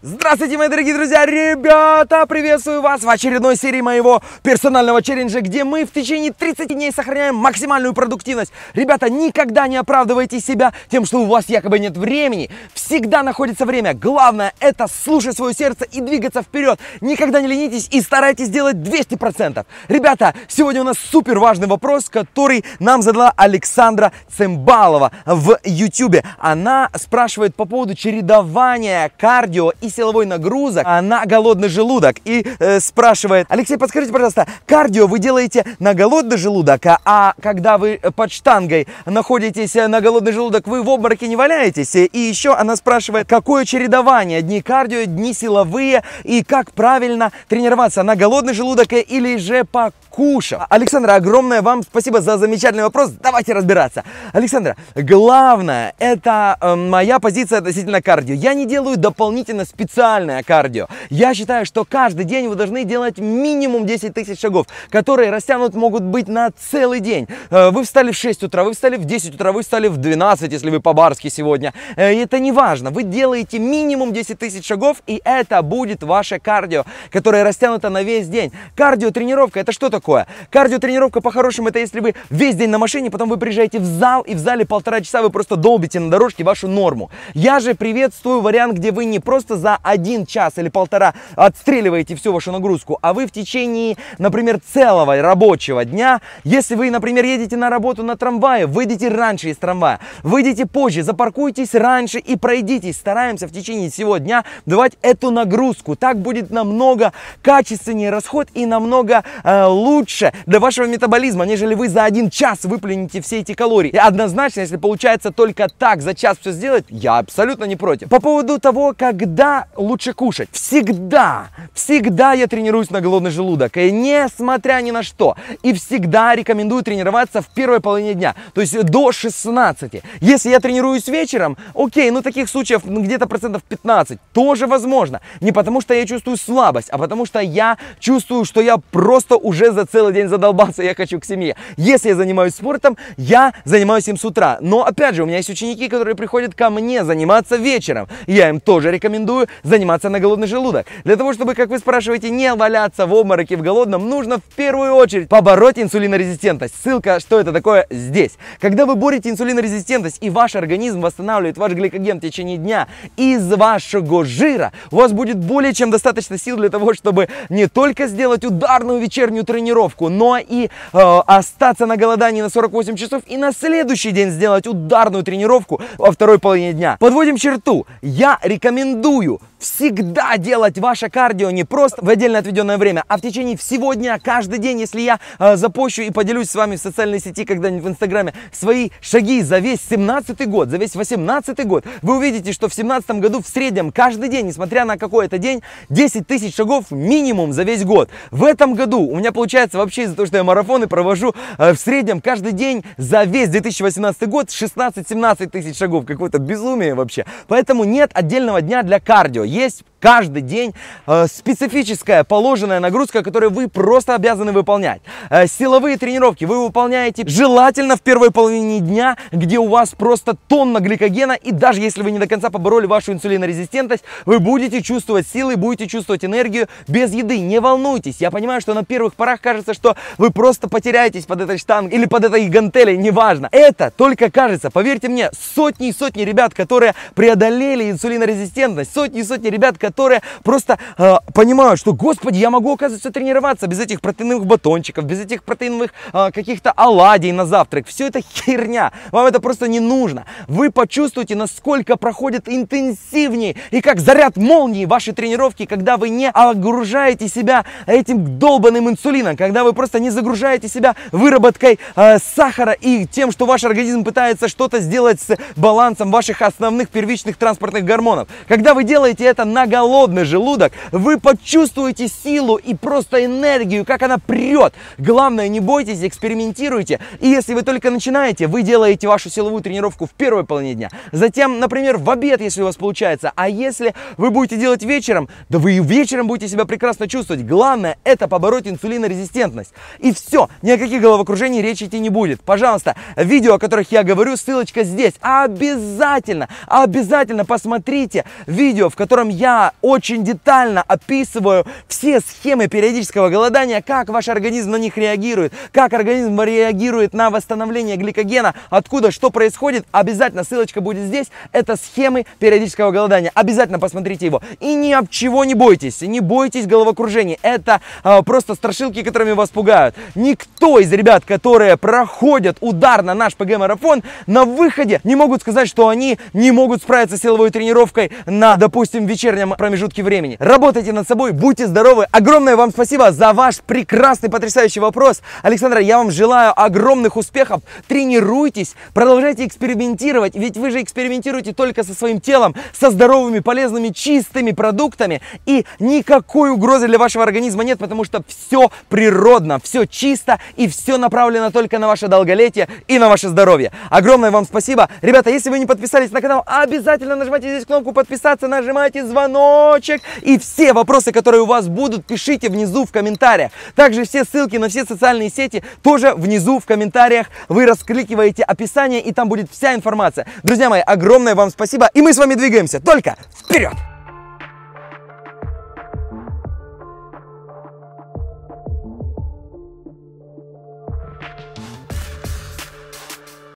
Здравствуйте, мои дорогие друзья! Ребята, приветствую вас в очередной серии моего персонального челленджа, где мы в течение 30 дней сохраняем максимальную продуктивность. Ребята, никогда не оправдывайте себя тем, что у вас якобы нет времени. Всегда находится время. Главное – это слушать свое сердце и двигаться вперед. Никогда не ленитесь и старайтесь сделать 200%. Ребята, сегодня у нас супер важный вопрос, который нам задала Александра Цымбалова в YouTube. Она спрашивает по поводу чередования кардио и и силовой нагрузок а на голодный желудок. И э, спрашивает, Алексей, подскажите, пожалуйста, кардио вы делаете на голодный желудок, а, а когда вы э, под штангой находитесь э, на голодный желудок, вы в обмороке не валяетесь? И еще она спрашивает, какое чередование, дни кардио, дни силовые, и как правильно тренироваться на голодный желудок э, или же покушав? Александра, огромное вам спасибо за замечательный вопрос, давайте разбираться. Александра, главное, это моя позиция относительно кардио. Я не делаю дополнительно специальное кардио. Я считаю, что каждый день вы должны делать минимум 10 тысяч шагов, которые растянут могут быть на целый день. Э, вы встали в 6 утра, вы встали в 10 утра, вы встали в 12, если вы по-барски сегодня. Э, это не важно. Вы делаете минимум 10 тысяч шагов, и это будет ваше кардио, которое растянуто на весь день. Кардио-тренировка – это что такое? Кардио-тренировка по-хорошему – это если вы весь день на машине, потом вы приезжаете в зал, и в зале полтора часа вы просто долбите на дорожке вашу норму. Я же приветствую вариант, где вы не просто за за один час или полтора отстреливаете всю вашу нагрузку, а вы в течение, например, целого рабочего дня, если вы, например, едете на работу на трамвае, выйдите раньше из трамвая, выйдите позже, запаркуйтесь раньше и пройдитесь. Стараемся в течение всего дня давать эту нагрузку. Так будет намного качественнее расход и намного э, лучше для вашего метаболизма, нежели вы за один час выплюнете все эти калории. И однозначно, если получается только так за час все сделать, я абсолютно не против. По поводу того, когда лучше кушать. Всегда, всегда я тренируюсь на голодный желудок, и несмотря ни на что. И всегда рекомендую тренироваться в первой половине дня, то есть до 16. Если я тренируюсь вечером, окей, ну таких случаев ну, где-то процентов 15 тоже возможно. Не потому что я чувствую слабость, а потому что я чувствую, что я просто уже за целый день задолбался, я хочу к семье. Если я занимаюсь спортом, я занимаюсь им с утра. Но опять же, у меня есть ученики, которые приходят ко мне заниматься вечером. Я им тоже рекомендую заниматься на голодный желудок. Для того, чтобы, как вы спрашиваете, не валяться в обмороке в голодном, нужно в первую очередь побороть инсулинорезистентность. Ссылка, что это такое, здесь. Когда вы борете инсулинорезистентность и ваш организм восстанавливает ваш гликоген в течение дня из вашего жира, у вас будет более чем достаточно сил для того, чтобы не только сделать ударную вечернюю тренировку, но и э, остаться на голодании на 48 часов и на следующий день сделать ударную тренировку во второй половине дня. Подводим черту. Я рекомендую Всегда делать ваше кардио не просто в отдельно отведенное время, а в течение всего дня, каждый день, если я э, запущу и поделюсь с вами в социальной сети, когда-нибудь в Инстаграме, свои шаги за весь 17 год, за весь 18 год, вы увидите, что в 17 году в среднем каждый день, несмотря на какой-то день, 10 тысяч шагов минимум за весь год. В этом году у меня получается вообще из-за того, что я марафоны провожу э, в среднем каждый день за весь 2018 год 16-17 тысяч шагов. Какое-то безумие вообще. Поэтому нет отдельного дня для кардио кардио. Есть каждый день э, специфическая положенная нагрузка, которую вы просто обязаны выполнять. Э, силовые тренировки вы выполняете желательно в первой половине дня, где у вас просто тонна гликогена, и даже если вы не до конца побороли вашу инсулинорезистентность, вы будете чувствовать силы, будете чувствовать энергию без еды. Не волнуйтесь, я понимаю, что на первых порах кажется, что вы просто потеряетесь под этой штангой или под этой гантелей, неважно. Это только кажется, поверьте мне, сотни и сотни ребят, которые преодолели инсулинорезистентность, сотни и сотни ребят, которые просто э, понимают, что, господи, я могу, оказывается, тренироваться без этих протеиновых батончиков, без этих протеиновых э, каких-то оладий на завтрак. Все это херня. Вам это просто не нужно. Вы почувствуете, насколько проходит интенсивнее и как заряд молнии ваши тренировки, когда вы не огружаете себя этим долбанным инсулином, когда вы просто не загружаете себя выработкой э, сахара и тем, что ваш организм пытается что-то сделать с балансом ваших основных первичных транспортных гормонов. Когда вы делаете это на голодный желудок, вы почувствуете силу и просто энергию, как она прет. Главное, не бойтесь, экспериментируйте. И если вы только начинаете, вы делаете вашу силовую тренировку в первой половине дня. Затем, например, в обед, если у вас получается. А если вы будете делать вечером, да вы и вечером будете себя прекрасно чувствовать. Главное, это побороть инсулинорезистентность. И все, ни о каких головокружений речи идти не будет. Пожалуйста, видео, о которых я говорю, ссылочка здесь. Обязательно, обязательно посмотрите видео, в котором я очень детально описываю все схемы периодического голодания, как ваш организм на них реагирует, как организм реагирует на восстановление гликогена, откуда что происходит. Обязательно ссылочка будет здесь. Это схемы периодического голодания. Обязательно посмотрите его. И ни об чего не бойтесь. Не бойтесь головокружений. Это э, просто страшилки, которыми вас пугают. Никто из ребят, которые проходят удар на наш ПГ-марафон, на выходе не могут сказать, что они не могут справиться с силовой тренировкой на, допустим, вечернем промежутке времени. Работайте над собой, будьте здоровы. Огромное вам спасибо за ваш прекрасный, потрясающий вопрос. Александра, я вам желаю огромных успехов. Тренируйтесь, продолжайте экспериментировать, ведь вы же экспериментируете только со своим телом, со здоровыми, полезными, чистыми продуктами. И никакой угрозы для вашего организма нет, потому что все природно, все чисто и все направлено только на ваше долголетие и на ваше здоровье. Огромное вам спасибо. Ребята, если вы не подписались на канал, обязательно нажимайте здесь кнопку подписаться, нажимайте звонок звоночек. И все вопросы, которые у вас будут, пишите внизу в комментариях. Также все ссылки на все социальные сети тоже внизу в комментариях. Вы раскликиваете описание, и там будет вся информация. Друзья мои, огромное вам спасибо, и мы с вами двигаемся только вперед!